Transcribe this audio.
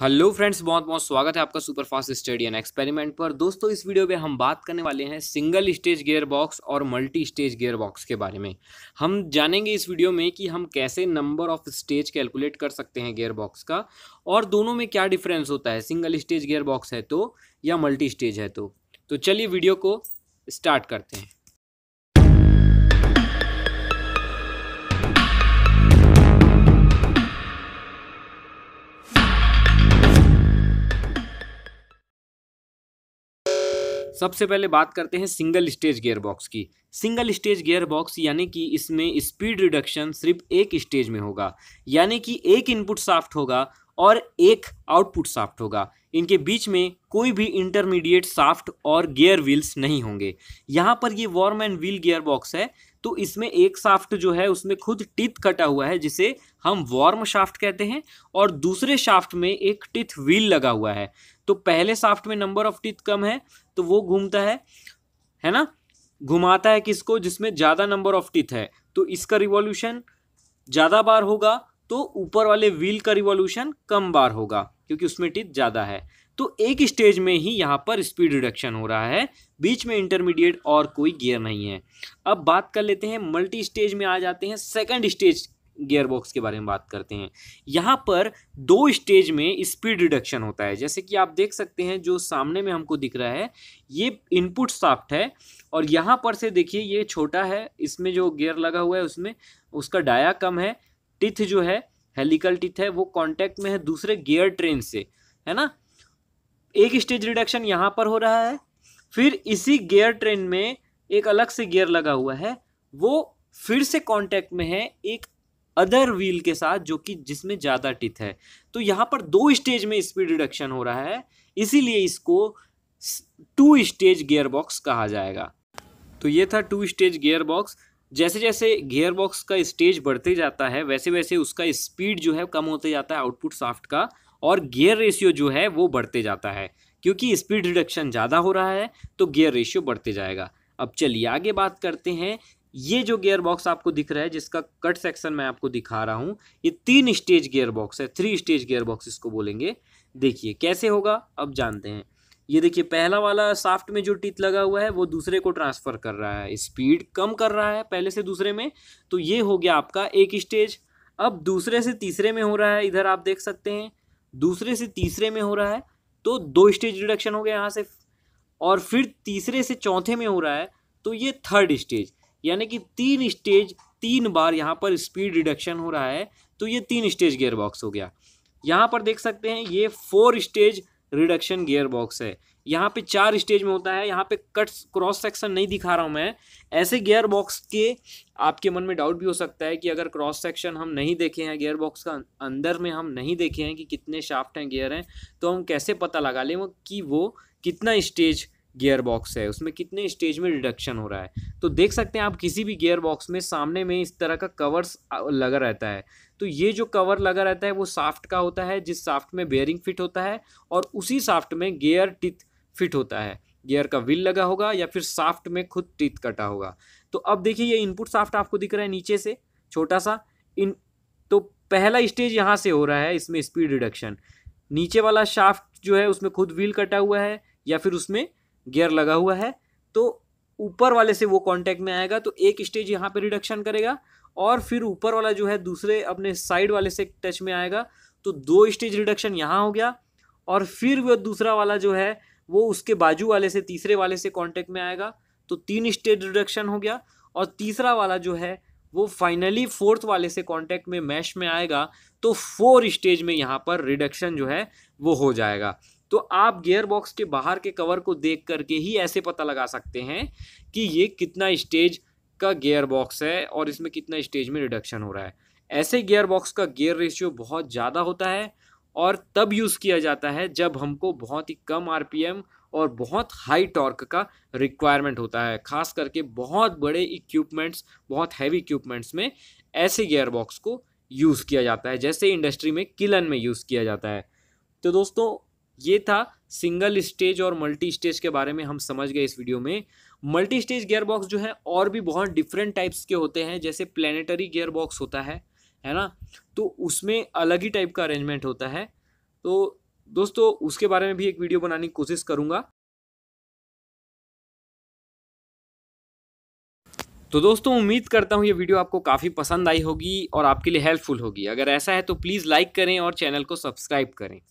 hello friends बहुत बहुत स्वागत है आपका सुपर फास्ट एंड एक्सपेरिमेंट पर दोस्तों इस वीडियो में हम बात करने वाले हैं सिंगल स्टेज गियर बॉक्स और मल्टी स्टेज गियर बॉक्स के बारे में हम जानेंगे इस वीडियो में कि हम कैसे नंबर ऑफ स्टेज कैलकुलेट कर सकते हैं गियर बॉक्स का और दोनों में क्या डिफरेंस होता है सिंगल स्टेज गेयर बॉक्स है तो या मल्टी स्टेज है तो, तो चलिए वीडियो को स्टार्ट करते हैं सबसे पहले बात करते हैं सिंगल स्टेज गेयरबॉक्स बॉक्स की सिंगल स्टेज गेयर बॉक्स यानी कि इसमें स्पीड रिडक्शन सिर्फ एक स्टेज में होगा यानी कि एक इनपुट साफ्ट होगा और एक आउटपुट साफ्ट होगा इनके बीच में कोई भी इंटरमीडिएट साफ्ट और गियर व्हील्स नहीं होंगे यहाँ पर ये worm and wheel gear box है तो इसमें एक शाफ्ट जो है उसमें खुद टिथ कटा हुआ है जिसे हम वार्म शाफ्ट कहते हैं और दूसरे शाफ्ट में एक टिथ व्हील लगा हुआ है तो पहले शाफ्ट में नंबर ऑफ टिथ कम है तो वो घूमता है है ना घुमाता है किसको जिसमें ज़्यादा नंबर ऑफ टिथ है तो इसका रिवॉल्यूशन ज़्यादा बार होगा तो ऊपर वाले व्हील का रिवॉल्यूशन कम बार होगा क्योंकि उसमें टिथ ज़्यादा है तो एक स्टेज में ही यहाँ पर स्पीड रिडक्शन हो रहा है बीच में इंटरमीडिएट और कोई गियर नहीं है अब बात कर लेते हैं मल्टी स्टेज में आ जाते हैं सेकंड स्टेज गियर बॉक्स के बारे में बात करते हैं यहाँ पर दो स्टेज में स्पीड रिडक्शन होता है जैसे कि आप देख सकते हैं जो सामने में हमको दिख रहा है ये इनपुट साफ्ट है और यहाँ पर से देखिए ये छोटा है इसमें जो गियर लगा हुआ है उसमें उसका डाया कम है टिथ जो है हेलिकल टिथ है वो कॉन्टैक्ट में है दूसरे गियर ट्रेन से है ना एक स्टेज रिडक्शन यहाँ पर हो रहा है फिर इसी गियर ट्रेन में एक अलग से गियर लगा हुआ है वो फिर से कांटेक्ट में है एक अदर व्हील के साथ जो कि जिसमें ज़्यादा टिथ है तो यहाँ पर दो स्टेज में स्पीड रिडक्शन हो रहा है इसीलिए इसको टू स्टेज गियर बॉक्स कहा जाएगा तो ये था टू स्टेज गियर बॉक्स जैसे जैसे गियर बॉक्स का स्टेज बढ़ते जाता है वैसे वैसे उसका स्पीड जो है कम होते जाता है आउटपुट साफ्ट का और गियर रेशियो जो है वो बढ़ते जाता है क्योंकि स्पीड रिडक्शन ज़्यादा हो रहा है तो गियर रेशियो बढ़ते जाएगा अब चलिए आगे बात करते हैं ये जो गियर बॉक्स आपको दिख रहा है जिसका कट सेक्शन मैं आपको दिखा रहा हूँ ये तीन स्टेज गियर बॉक्स है थ्री स्टेज गियर बॉक्स इसको बोलेंगे देखिए कैसे होगा अब जानते हैं ये देखिए पहला वाला साफ्ट में जो टीथ लगा हुआ है वो दूसरे को ट्रांसफ़र कर रहा है स्पीड कम कर रहा है पहले से दूसरे में तो ये हो गया आपका एक स्टेज अब दूसरे से तीसरे में हो रहा है इधर आप देख सकते हैं दूसरे से तीसरे में हो रहा है तो दो स्टेज रिडक्शन हो गया यहाँ से और फिर तीसरे से चौथे में हो रहा है तो ये थर्ड स्टेज यानी कि तीन स्टेज तीन बार यहाँ पर स्पीड रिडक्शन हो रहा है तो ये तीन स्टेज गेयरबॉक्स हो गया यहाँ पर देख सकते हैं ये four stage reduction gear box है यहाँ पे चार स्टेज में होता है यहाँ पे कट क्रॉस सेक्शन नहीं दिखा रहा हूँ मैं ऐसे गियर बॉक्स के आपके मन में डाउट भी हो सकता है कि अगर क्रॉस सेक्शन हम नहीं देखे हैं गियर बॉक्स का अंदर में हम नहीं देखे हैं कि कितने शाफ्ट हैं गियर हैं तो हम कैसे पता लगा लें वो कि वो कितना स्टेज गियर बॉक्स है उसमें कितने स्टेज में रिडक्शन हो रहा है तो देख सकते हैं आप किसी भी गियर बॉक्स में सामने में इस तरह का कवर्स लगा रहता है तो ये जो कवर लगा रहता है वो साफ्ट का होता है जिस साफ्ट में बेयरिंग फिट होता है और उसी साफ्ट में गियर टिथ फिट होता है गियर का व्हील लगा होगा या फिर साफ्ट में खुद टिथ कटा होगा तो अब देखिए ये इनपुट साफ्ट आपको दिख रहा है नीचे से छोटा सा इन तो पहला स्टेज यहाँ से हो रहा है इसमें स्पीड रिडक्शन नीचे वाला शाफ्ट जो है उसमें खुद व्हील कटा हुआ है या फिर उसमें गियर लगा हुआ है तो ऊपर वाले से वो कांटेक्ट में आएगा तो एक स्टेज यहाँ पे रिडक्शन करेगा और फिर ऊपर वाला जो है दूसरे अपने साइड वाले से टच में आएगा तो दो स्टेज रिडक्शन यहाँ हो गया और फिर वह दूसरा वाला जो है वो उसके बाजू वाले से तीसरे वाले से कॉन्टैक्ट में आएगा तो तीन स्टेज रिडक्शन हो गया और तीसरा वाला जो है वो फाइनली फोर्थ वाले से कांटेक्ट में मैश में आएगा तो फोर स्टेज में यहाँ पर रिडक्शन जो है वो हो जाएगा तो आप गियर बॉक्स के बाहर के कवर को देख करके ही ऐसे पता लगा सकते हैं कि ये कितना स्टेज का गियर बॉक्स है और इसमें कितना स्टेज में रिडक्शन हो रहा है ऐसे गियर बॉक्स का गियर रेशियो बहुत ज़्यादा होता है और तब यूज़ किया जाता है जब हमको बहुत ही कम आर और बहुत हाई टॉर्क का रिक्वायरमेंट होता है खास करके बहुत बड़े इक्विपमेंट्स बहुत हैवी इक्विपमेंट्स में ऐसे गेयरबॉक्स बॉक्स को यूज़ किया जाता है जैसे इंडस्ट्री में किलन में यूज़ किया जाता है तो दोस्तों ये था सिंगल स्टेज और मल्टी स्टेज के बारे में हम समझ गए इस वीडियो में मल्टी स्टेज गियर बॉक्स जो है और भी बहुत डिफरेंट टाइप्स के होते हैं जैसे प्लानिटरी गियर बॉक्स होता है है ना तो उसमें अलग ही टाइप का अरेंजमेंट होता है तो दोस्तों उसके बारे में भी एक वीडियो बनाने की कोशिश करूँगा तो दोस्तों उम्मीद करता हूँ ये वीडियो आपको काफ़ी पसंद आई होगी और आपके लिए हेल्पफुल होगी अगर ऐसा है तो प्लीज़ लाइक करें और चैनल को सब्सक्राइब करें